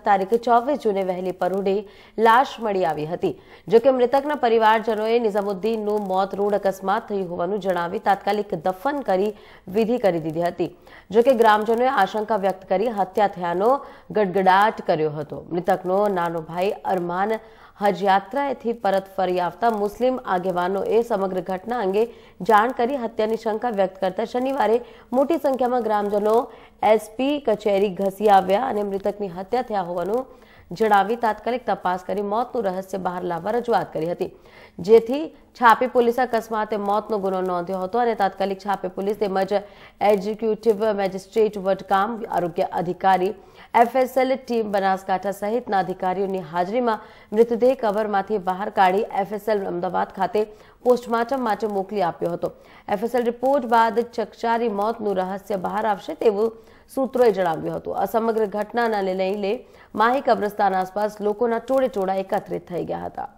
તારીખ ચોવીસ જૂને વહેલી પરુઢે લાશ મળી આવી હતી જોકે મૃતકના પરિવારજનોએ નિઝામુદ્દીનનું મોત રૂઢ અકસ્માત થયું હોવાનું જણાવી તાત્કાલિક દફન કરી વિધિ કરી દીધી હતી જોકે ગ્રામજનોએ આશંકા વ્યક્ત કરી હત્યા થયાનો ગડગડાટ કર્યો હતો મૃતકનો નાનો ભાઈ અરમાન હજ યાત્રાએથી પરત ફરી આવતા મુસ્લિમ આગેવાનોએ સમગ્ર ઘટના અંગે જાણ કરી હત્યાની શંકા વ્યક્ત કરતા શનિવારે મોટી સંખ્યામાં ગ્રામજનો એસપી કચેરી ઘસી આવ્યા અને મૃતકની હત્યા થયા હોવાનું જણાવી તાત્કાલિક તપાસ કરી મોતનું રહસ્ય બહાર લાવવા રજૂઆત કરી હતી જેથી છાપી પોલીસ અકસ્માતે મોતનો ગુનો નોંધ્યો હતો અને તાત્કાલિક છાપી પોલીસ તેમજ એક્ઝિક્યુટિવ મેજિસ્ટ્રેટ વટકામ આરોગ્ય અધિકારી એફએસએલ ટીમ બનાસકાંઠા સહિતના અધિકારીઓની હાજરીમાં મૃતદેહ કવરમાંથી બહાર કાઢી એફએસએલ અમદાવાદ ખાતે પોસ્ટમોર્ટમ માટે મોકલી આપ્યો હતો એફએસએલ રિપોર્ટ બાદ ચકચારી મોતનું રહસ્ય બહાર આવશે તેવું સૂત્રોએ જણાવ્યું હતું આ સમગ્ર ઘટનાના લઈને માહી કબ્રસ્તાન આસપાસ લોકોના ટોળે ટોળા એકત્રિત થઈ ગયા હતા